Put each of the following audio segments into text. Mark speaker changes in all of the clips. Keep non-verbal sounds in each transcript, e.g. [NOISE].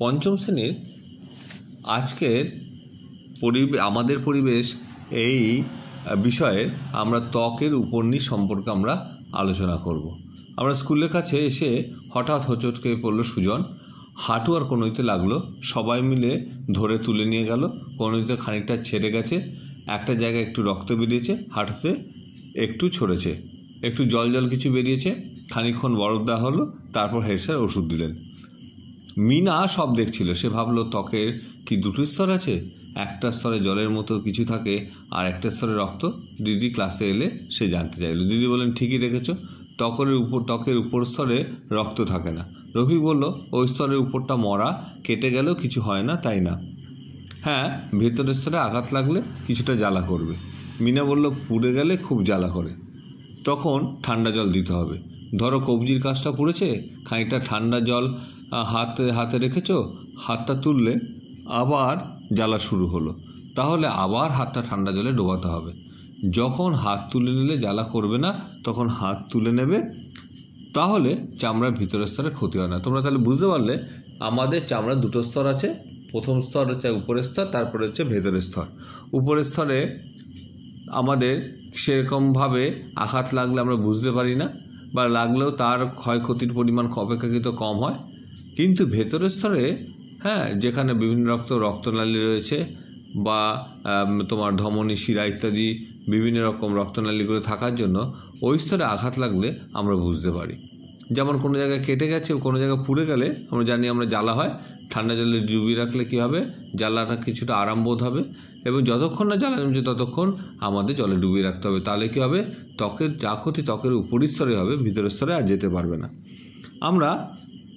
Speaker 1: পঞ্চম শ্রেণীর আজকের পরিবে আমাদের পরিবেশ এই বিষয়ে আমরা ত্বকের উপন্যাস সম্পর্কে আমরা আলোচনা করব। আমরা স্কুলের কাছে এসে হঠাৎ হোঁচট খেয়ে পড়লো সুজন হাঁটু আর কোনোইতে লাগলো সবাই মিলে ধরে তুলে নিয়ে গেল কোনোইতে খানিকটা ছেড়ে গেছে একটা জায়গায় একটু রক্ত বেরিয়েছে হাঁটুতে একটু ছড়েছে একটু জল জল কিছু বেরিয়েছে খানিকক্ষণ বরফ দেওয়া হলো তারপর হেড স্যার ওষুধ দিলেন মিনা সব দেখছিল সে ভাবলো ত্বকের কি দুটো স্তর আছে একটা স্তরে জলের মতো কিছু থাকে আর একটা স্তরে রক্ত দিদি ক্লাসে এলে সে জানতে চাইলো দিদি বললেন ঠিকই দেখেছ ত্বকের উপর ত্বকের উপর স্তরে রক্ত থাকে না রফিক বলল ওই স্তরের উপরটা মরা কেটে গেলেও কিছু হয় না তাই না হ্যাঁ ভেতরের স্তরে আঘাত লাগলে কিছুটা জ্বালা করবে মিনা বলল পুড়ে গেলে খুব জ্বালা করে তখন ঠান্ডা জল দিতে হবে ধরো কবজির কাজটা পুড়েছে খানিকটা ঠান্ডা জল হাতে হাতে রেখেছ হাতটা তুললে আবার জ্বালা শুরু হলো তাহলে আবার হাতটা ঠান্ডা জলে ডোবাতে হবে যখন হাত তুলে নিলে জ্বালা করবে না তখন হাত তুলে নেবে তাহলে চামড়ার ভিতরের স্তরে ক্ষতি হয় না তোমরা তাহলে বুঝতে পারলে আমাদের চামড়ার দুটো স্তর আছে প্রথম স্তর হচ্ছে উপরের স্তর তারপরে হচ্ছে ভেতরের স্তর উপরের স্তরে আমাদের সেরকমভাবে আঘাত লাগলে আমরা বুঝতে পারি না বা লাগলেও তার ক্ষয়ক্ষতির পরিমাণ অপেক্ষাকৃত কম হয় কিন্তু ভেতরের স্তরে হ্যাঁ যেখানে বিভিন্ন রক্ত রক্তনালী রয়েছে বা তোমার ধমনী শিরা ইত্যাদি বিভিন্ন রকম রক্তনালীগুলো থাকার জন্য ওই স্তরে আঘাত লাগলে আমরা বুঝতে পারি যেমন কোনো জায়গায় কেটে গেছে কোনো জায়গায় পুড়ে গেলে আমরা জানি আমরা জ্বালা হয় ঠান্ডা জলে ডুবিয়ে রাখলে কী হবে জ্বালাটা কিছুটা আরাম বোধ হবে এবং যতক্ষণ না জ্বালা জমছে ততক্ষণ আমাদের জলে ডুবিয়ে রাখতে হবে তাহলে কী হবে ত্বকের যা ক্ষতি ত্বকের উপরিস্তরে হবে ভিতরের স্তরে আর যেতে পারবে না আমরা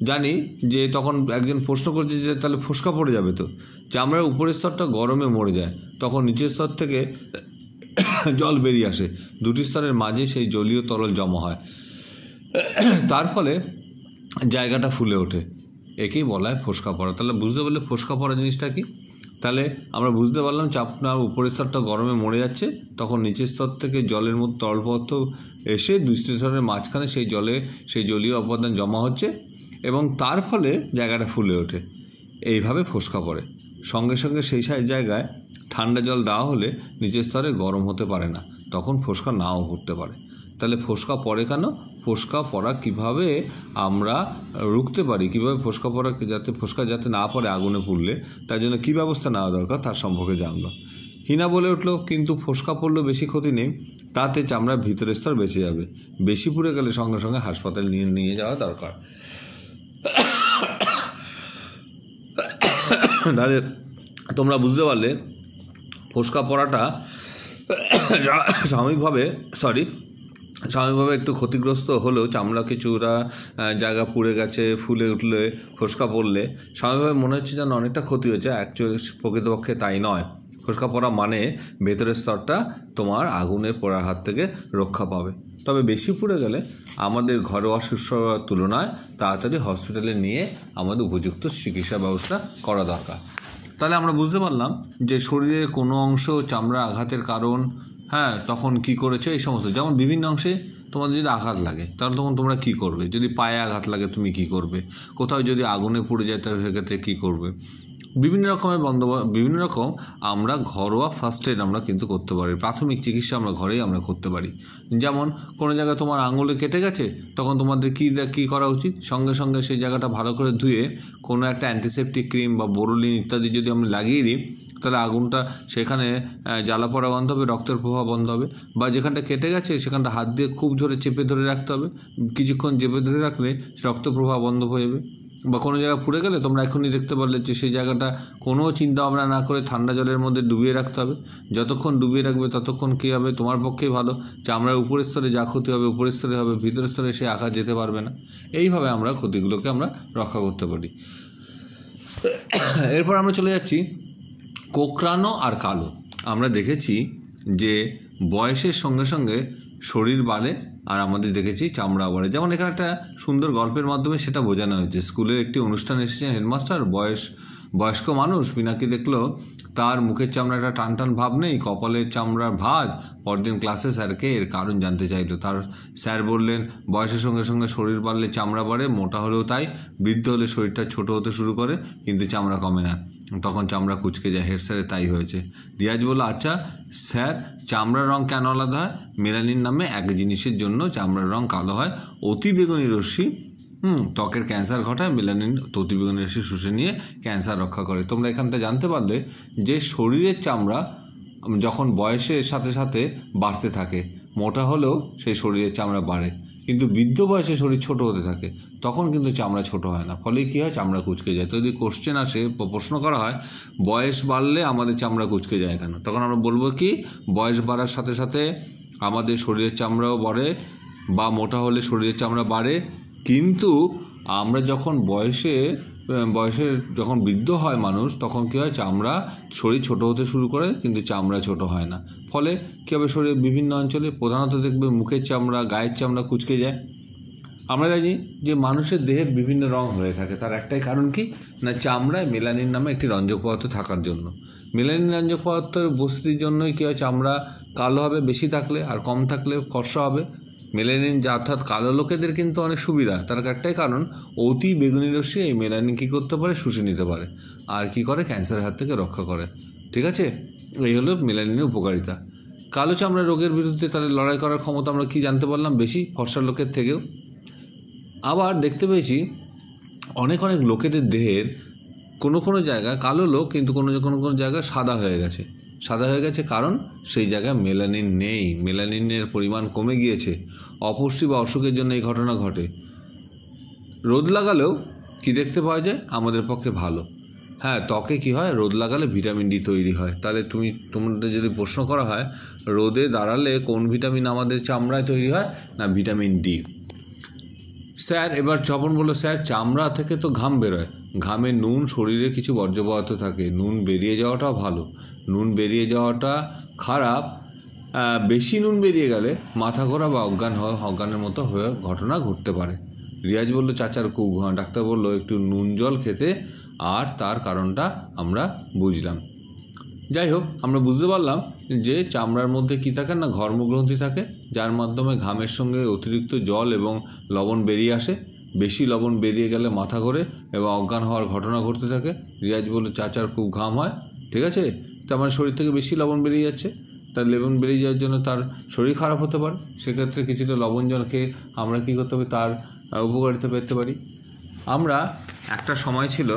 Speaker 1: জানি যে তখন একজন প্রশ্ন করছে যে তাহলে ফোসকা পড়ে যাবে তো চামড়ার উপরের স্তরটা গরমে মরে যায় তখন নিচের স্তর থেকে জল বেরিয়ে আসে দুটি স্তরের মাঝে সেই জলীয় তরল জমা হয় তার ফলে জায়গাটা ফুলে ওঠে একেই বলা হয় ফোসকা পড়া তাহলে বুঝতে পারলে ফোসকা পড়া জিনিসটা কি তাহলে আমরা বুঝতে পারলাম চাপনার উপরের স্তরটা গরমে মরে যাচ্ছে তখন নিচের স্তর থেকে জলের মধ্যে তরল পদার্থ এসে দুই স্তরের মাঝখানে সেই জলে সেই জলীয় অপদান জমা হচ্ছে এবং তার ফলে জায়গাটা ফুলে ওঠে এইভাবে ফোসকা পড়ে সঙ্গে সঙ্গে সেই জায়গায় ঠান্ডা জল দেওয়া হলে নিচের স্তরে গরম হতে পারে না তখন ফোসকা নাও ঘুরতে পারে তাহলে ফোসকা পড়ে কেন ফোসকা পড়া কিভাবে আমরা রুখতে পারি কিভাবে ফোসকা পড়া যাতে ফোসকা যাতে না পড়ে আগুনে পুড়লে তার জন্য কী ব্যবস্থা নেওয়া দরকার তার সম্পর্কে জানলো হিনা বলে উঠল কিন্তু ফোসকা পড়লেও বেশি ক্ষতি নেই তাতে চামড়ার ভিতরের স্তর বেঁচে যাবে বেশি পুড়ে গেলে সঙ্গে সঙ্গে হাসপাতালে নিয়ে নিয়ে যাওয়া দরকার তাহলে তোমরা বুঝতে পারলে ফোসকা পড়াটা সাময়িকভাবে সরি স্বাভাবিকভাবে একটু ক্ষতিগ্রস্ত হলেও চামড়া কিছুটা জায়গা পুড়ে গেছে ফুলে উঠলে ফোসকা পড়লে স্বাভাবিকভাবে মনে হচ্ছে যেন অনেকটা ক্ষতি হয়েছে অ্যাকচুয়ালি প্রকৃতপক্ষে তাই নয় ফোসকা পড়া মানে ভেতরের স্তরটা তোমার আগুনের পড়ার হাত থেকে রক্ষা পাবে তবে বেশি পড়ে গেলে আমাদের ঘরোয়া শুশ্রূষার তুলনায় তাড়াতাড়ি হসপিটালে নিয়ে আমাদের উপযুক্ত চিকিৎসা ব্যবস্থা করা দরকার তাহলে আমরা বুঝতে পারলাম যে শরীরের কোনো অংশ চামড়া আঘাতের কারণ হ্যাঁ তখন কি করেছে এই সমস্ত যেমন বিভিন্ন অংশে তোমাদের যদি আঘাত লাগে তাহলে তখন তোমরা কি করবে যদি পায়ে আঘাত লাগে তুমি কি করবে কোথাও যদি আগুনে পুড়ে যায় তাহলে সেক্ষেত্রে কী করবে বিভিন্ন রকমের বন্দোবস্ত বিভিন্ন রকম আমরা ঘরোয়া ফার্স্ট এড আমরা কিন্তু করতে পারি প্রাথমিক চিকিৎসা আমরা ঘরেই আমরা করতে পারি যেমন কোনো জায়গায় তোমার আঙুলে কেটে গেছে তখন তোমাদের কী কী করা উচিত সঙ্গে সঙ্গে সেই জায়গাটা ভালো করে ধুয়ে কোনো একটা অ্যান্টিসেপটিক ক্রিম বা বোরুলিন ইত্যাদি যদি আমরা লাগিয়ে দিই তাহলে আগুনটা সেখানে জ্বালা পড়া বন্ধ হবে রক্তের প্রবাহ বন্ধ হবে বা যেখানটা কেটে গেছে সেখানটা হাত দিয়ে খুব ধরে চেপে ধরে রাখতে হবে কিছুক্ষণ চেপে ধরে রাখলে রক্ত প্রবাহ বন্ধ হয়ে যাবে বা কোনো জায়গায় পুড়ে গেলে তোমরা এখনই দেখতে পারলে যে সেই জায়গাটা কোনো চিন্তা ভাবনা না করে ঠান্ডা জলের মধ্যে ডুবিয়ে রাখতে হবে যতক্ষণ ডুবিয়ে রাখবে ততক্ষণ কী হবে তোমার পক্ষেই ভালো চামড়ার উপরের স্তরে যা ক্ষতি হবে উপরের স্তরে হবে ভিতরের স্তরে সে আঘাত যেতে পারবে না এইভাবে আমরা ক্ষতিগুলোকে আমরা রক্ষা করতে পারি এরপর আমরা চলে যাচ্ছি কোকরানো আর কালো আমরা দেখেছি যে বয়সের সঙ্গে সঙ্গে শরীর বাড়ে আর আমাদের দেখেছি চামড়া বলে যেমন এখানে একটা সুন্দর গল্পের মাধ্যমে সেটা বোঝানো হয়েছে স্কুলের একটি অনুষ্ঠান এসেছে হেডমাস্টার বয়স বয়স্ক মানুষ মিনাকে দেখলো তার মুখের চামড়া একটা টান টান ভাব নেই কপালের চামড়ার ভাঁজ পরদিন ক্লাসে স্যারকে এর কারণ জানতে চাইল তার স্যার বললেন বয়সের সঙ্গে সঙ্গে শরীর বাড়লে চামড়া বাড়ে মোটা হলেও তাই বৃদ্ধ হলে শরীরটা ছোট হতে শুরু করে কিন্তু চামড়া কমে না তখন চামড়া কুচকে যায় হেড স্যারে তাই হয়েছে রিয়াজ বলল আচ্ছা স্যার চামড়ার রং কেন আলাদা হয় মেলানির নামে এক জিনিসের জন্য চামড়ার রং কালো হয় অতি বেগুনি রশ্মি হুম ত্বকের ক্যান্সার ঘটায় মেলানিন ততিবেগুন রেশি শুষে নিয়ে ক্যান্সার রক্ষা করে তোমরা এখান থেকে জানতে পারলে যে শরীরের চামড়া যখন বয়সের সাথে সাথে বাড়তে থাকে মোটা হলেও সেই শরীরের চামড়া বাড়ে কিন্তু বৃদ্ধ বয়সে শরীর ছোট হতে থাকে তখন কিন্তু চামড়া ছোট হয় না ফলে কী হয় চামড়া কুচকে যায় তো যদি কোশ্চেন আসে প্রশ্ন করা হয় বয়স বাড়লে আমাদের চামড়া কুচকে যায় কেন তখন আমরা বলবো কি বয়স বাড়ার সাথে সাথে আমাদের শরীরের চামড়াও বাড়ে বা মোটা হলে শরীরের চামড়া বাড়ে কিন্তু আমরা যখন বয়সে বয়সে যখন বৃদ্ধ হয় মানুষ তখন কী হয় চামড়া শরীর ছোট হতে শুরু করে কিন্তু চামড়া ছোট হয় না ফলে কী হবে শরীরে বিভিন্ন অঞ্চলে প্রধানত দেখবে মুখের চামড়া গায়ের চামড়া কুচকে যায় আমরা জানি যে মানুষের দেহের বিভিন্ন রং হয়ে থাকে তার একটাই কারণ কি না চামড়ায় মেলানিন নামে একটি রঞ্জক পদার্থ থাকার জন্য মেলানিন রঞ্জক পদার্থের উপস্থিতির জন্যই কী হয় চামড়া কালো হবে বেশি থাকলে আর কম থাকলে খরসা হবে মেলানিন যা অর্থাৎ কালো লোকেদের কিন্তু অনেক সুবিধা তার একটাই কারণ অতি বেগুনি রশ্মি এই মেলানিন কী করতে পারে শুষে নিতে পারে আর কি করে ক্যান্সারের হাত থেকে রক্ষা করে ঠিক আছে এই হলো মেলানিনের উপকারিতা কালো চামড়া রোগের বিরুদ্ধে তাদের লড়াই করার ক্ষমতা আমরা কি জানতে পারলাম বেশি ফর্সা লোকের থেকেও আবার দেখতে পেয়েছি অনেক অনেক লোকেদের দেহের কোনো কোনো জায়গা কালো লোক কিন্তু কোনো কোনো কোনো জায়গা সাদা হয়ে গেছে সাদা হয়ে গেছে কারণ সেই জায়গায় মেলানিন নেই মেলানিনের পরিমাণ কমে গিয়েছে অপুষ্টি বা অসুখের জন্য এই ঘটনা ঘটে রোদ লাগালেও কি দেখতে পাওয়া যায় আমাদের পক্ষে ভালো হ্যাঁ ত্বকে কি হয় রোদ লাগালে ভিটামিন ডি তৈরি হয় তাহলে তুমি তোমাদের যদি প্রশ্ন করা হয় রোদে দাঁড়ালে কোন ভিটামিন আমাদের চামড়ায় তৈরি হয় না ভিটামিন ডি স্যার এবার যখন বললো স্যার চামড়া থেকে তো ঘাম বেরোয় ঘামে নুন শরীরে কিছু বর্জ্য পদার্থ থাকে নুন বেরিয়ে যাওয়াটাও ভালো নুন বেরিয়ে যাওয়াটা খারাপ বেশি নুন বেরিয়ে গেলে মাথা ঘোরা বা অজ্ঞান হয় অজ্ঞানের মতো হয়ে ঘটনা ঘটতে পারে রিয়াজ বলল চাচার খুব ডাক্তার বলল একটু নুন জল খেতে আর তার কারণটা আমরা বুঝলাম যাই হোক আমরা বুঝতে পারলাম যে চামড়ার মধ্যে কী থাকে না ঘর্মগ্রন্থি থাকে যার মাধ্যমে ঘামের সঙ্গে অতিরিক্ত জল এবং লবণ বেরিয়ে আসে বেশি লবণ বেরিয়ে গেলে মাথা ঘোরে এবং অজ্ঞান হওয়ার ঘটনা ঘটতে থাকে রিয়াজ বলে চাচার খুব ঘাম হয় ঠিক আছে তা মানে শরীর থেকে বেশি লবণ বেরিয়ে যাচ্ছে তার লবণ বেরিয়ে যাওয়ার জন্য তার শরীর খারাপ হতে পারে সেক্ষেত্রে কিছুটা লবণ জল খেয়ে আমরা কী করতে হবে তার উপকারিতা পেতে পারি আমরা একটা সময় ছিল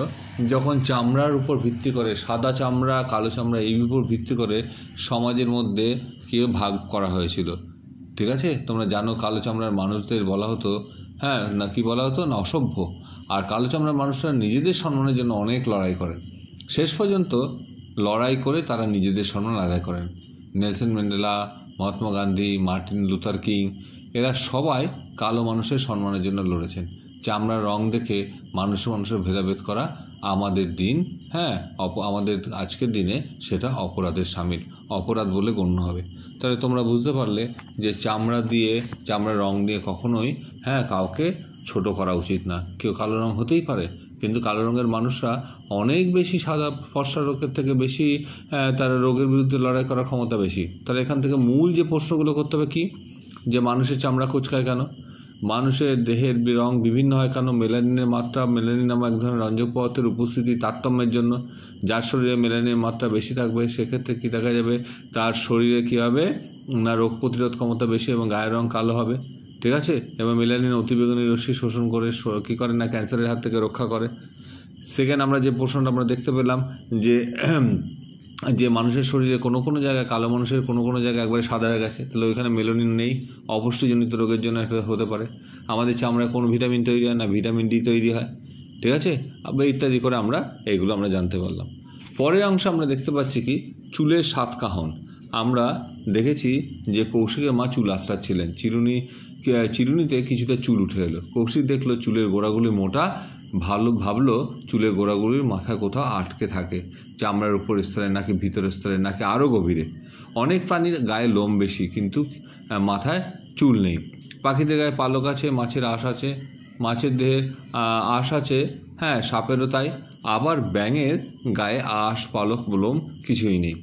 Speaker 1: যখন চামড়ার উপর ভিত্তি করে সাদা চামড়া কালো চামড়া এই উপর ভিত্তি করে সমাজের মধ্যে কেউ ভাগ করা হয়েছিল ঠিক আছে তোমরা জানো কালো চামড়ার মানুষদের বলা হতো হ্যাঁ না কী বলা হতো না অসভ্য আর কালো চামড়ার মানুষরা নিজেদের সম্মানের জন্য অনেক লড়াই করেন শেষ পর্যন্ত লড়াই করে তারা নিজেদের সম্মান আদায় করেন Nelson Mandela Mahatma Gandhi Martin Luther King এরা সবাই কালো মানুষের সম্মানের জন্য লড়েছেন চামড়ার রং দেখে মানুষের মানুষের ভেদাভেদ করা আমাদের দিন হ্যাঁ আমাদের আজকের দিনে সেটা অপরাধের সামিল অপরাধ বলে গণ্য হবে তাহলে তোমরা বুঝতে পারলে যে চামড়া দিয়ে চামড়া রং দিয়ে কখনোই হ্যাঁ কাউকে ছোট করা উচিত না কেউ কালো রং হতেই পারে কিন্তু কালো রঙের মানুষরা অনেক বেশি সাদা ফর্সা রোগের থেকে বেশি তারা রোগের বিরুদ্ধে লড়াই করার ক্ষমতা বেশি তাহলে এখান থেকে মূল যে প্রশ্নগুলো করতে হবে কি যে মানুষের চামড়া কুচকায় কেন মানুষের দেহের রং বিভিন্ন হয় কেন মেলানিনের মাত্রা মেলানিন নামক এক ধরনের রঞ্জক পদার্থের উপস্থিতি তারতম্যের জন্য যার শরীরে মেলানিনের মাত্রা বেশি থাকবে সেক্ষেত্রে কী দেখা যাবে তার শরীরে কী হবে না রোগ প্রতিরোধ ক্ষমতা বেশি এবং গায়ের রং কালো হবে ঠিক আছে এবং মেলানিন অতিবেগুনি রশ্মি শোষণ করে কী করে না ক্যান্সারের হাত থেকে রক্ষা করে সেকেন্ড আমরা যে প্রশ্নটা আমরা দেখতে পেলাম যে যে মানুষের শরীরে কোনো কোনো জায়গায় কালো মানুষের কোনো কোনো জায়গায় একবারে সাদা হয়ে গেছে তাহলে ওইখানে মেলোনিন নেই অপুষ্টিজনিত রোগের জন্য একটা হতে পারে আমাদের চামড়ায় কোনো ভিটামিন তৈরি হয় না ভিটামিন ডি তৈরি হয় ঠিক আছে ইত্যাদি করে আমরা এইগুলো আমরা জানতে পারলাম পরের অংশে আমরা দেখতে পাচ্ছি কি চুলের সাত কাহন আমরা দেখেছি যে কৌশিকের মা চুল আশ্রাচ্ছিলেন চিরুনি চিরুনিতে কিছুটা চুল উঠে এলো কৌশিক দেখলো চুলের গোড়াগুলি মোটা ভালো ভাবলো চুলের গোড়াগুলির মাথা কোথাও আটকে থাকে চামড়ার উপর স্তরে নাকি ভিতরের স্তরে নাকি আরও গভীরে অনেক প্রাণীর গায়ে লোম বেশি কিন্তু মাথায় চুল নেই পাখিদের গায়ে পালক আছে মাছের আশ আছে মাছের দেহের আশ আছে হ্যাঁ সাপেরও তাই আবার ব্যাঙের গায়ে আশ পালক লোম কিছুই নেই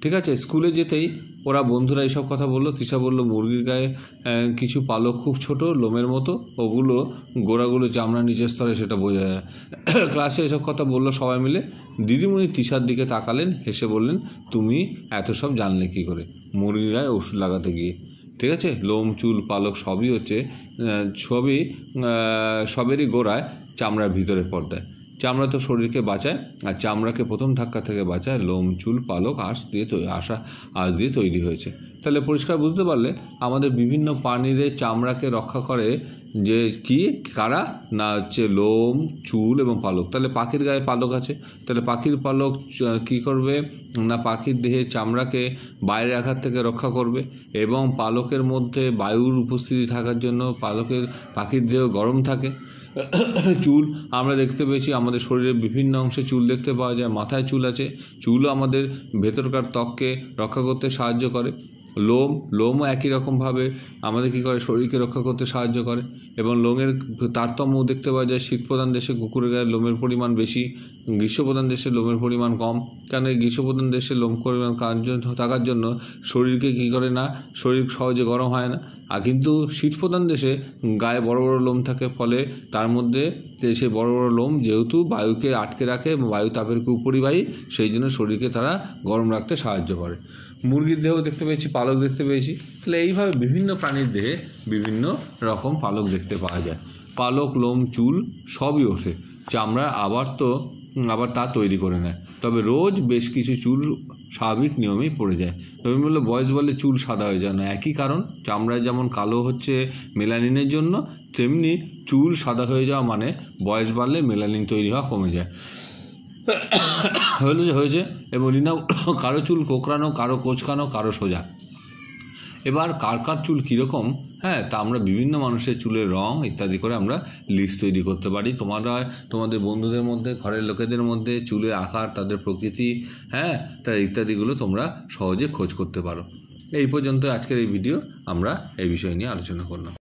Speaker 1: ঠিক আছে স্কুলে যেতেই ওরা বন্ধুরা এইসব কথা বললো তৃষা বললো মুরগির গায়ে কিছু পালক খুব ছোট লোমের মতো ওগুলো গোড়াগুলো চামড়া নিজের স্তরে সেটা বোঝা যায় [COUGHS] ক্লাসে এসব কথা বললো সবাই মিলে দিদিমণি তৃষার দিকে তাকালেন হেসে বললেন তুমি এত সব জানলে কী করে মুরগির গায়ে ওষুধ লাগাতে গিয়ে ঠিক আছে লোম চুল পালক সবই হচ্ছে সবই সবেরই গোড়ায় চামড়ার ভিতরে পর্দায় চামড়া তো শরীরকে বাঁচায় আর চামড়াকে প্রথম ধাক্কা থেকে বাঁচায় লোম চুল পালক আঁশ দিয়ে আশা আঁশ দিয়ে তৈরি হয়েছে তাহলে পরিষ্কার বুঝতে পারলে আমাদের বিভিন্ন প্রাণীদের চামড়াকে রক্ষা করে যে কি কারা না হচ্ছে লোম চুল এবং পালক তাহলে পাখির গায়ে পালক আছে তাহলে পাখির পালক কি করবে না পাখির দেহে চামড়াকে বাইরে আঘাত থেকে রক্ষা করবে এবং পালকের মধ্যে বায়ুর উপস্থিতি থাকার জন্য পালকের পাখির দেহ গরম থাকে [COUGHS] চুল আমরা দেখতে পেয়েছি আমাদের শরীরের বিভিন্ন অংশে চুল দেখতে পাওয়া যায় মাথায় চুল আছে চুলও আমাদের ভেতরকার ত্বককে রক্ষা করতে সাহায্য করে লোম লোমও একই রকমভাবে আমাদের কী করে শরীরকে রক্ষা করতে সাহায্য করে এবং লোমের তারতম্য দেখতে পাওয়া যায় শীতপ্রধান দেশে কুকুরের গায়ে লোমের পরিমাণ বেশি গ্রীষ্মপ্রধান দেশে লোমের পরিমাণ কম কারণ এই গ্রীষ্মপ্রধান দেশে লোম পরিমাণ থাকার জন্য শরীরকে কী করে না শরীর সহজে গরম হয় না আর কিন্তু শীতপ্রধান দেশে গায়ে বড় বড় লোম থাকে ফলে তার মধ্যে সে বড় বড় লোম যেহেতু বায়ুকে আটকে রাখে বায়ু তাপের উপরিবাহী সেই জন্য শরীরকে তারা গরম রাখতে সাহায্য করে মুরগির দেহ দেখতে পেয়েছি পালক দেখতে পেয়েছি তাহলে এইভাবে বিভিন্ন প্রাণীর দেহে বিভিন্ন রকম পালক দেখতে পাওয়া যায় পালক লোম চুল সবই ওঠে চামড়া আবার তো আবার তা তৈরি করে নেয় তবে রোজ বেশ কিছু চুল স্বাভাবিক নিয়মেই পড়ে যায় তবে বললো বয়স বলে চুল সাদা হয়ে যায় না একই কারণ চামড়া যেমন কালো হচ্ছে মেলানিনের জন্য তেমনি চুল সাদা হয়ে যাওয়া মানে বয়স বাড়লে মেলানিন তৈরি হওয়া কমে যায় হলো যে হয়েছে এবং রিনা কারো চুল কোকড়ানো কারো কোচকানো কারো সোজা এবার কার কার চুল কীরকম হ্যাঁ তা আমরা বিভিন্ন মানুষের চুলের রং ইত্যাদি করে আমরা লিস্ট তৈরি করতে পারি তোমরা তোমাদের বন্ধুদের মধ্যে ঘরের লোকেদের মধ্যে চুলের আকার তাদের প্রকৃতি হ্যাঁ তা ইত্যাদিগুলো তোমরা সহজে খোঁজ করতে পারো এই পর্যন্ত আজকের এই ভিডিও আমরা এই বিষয় নিয়ে আলোচনা করলাম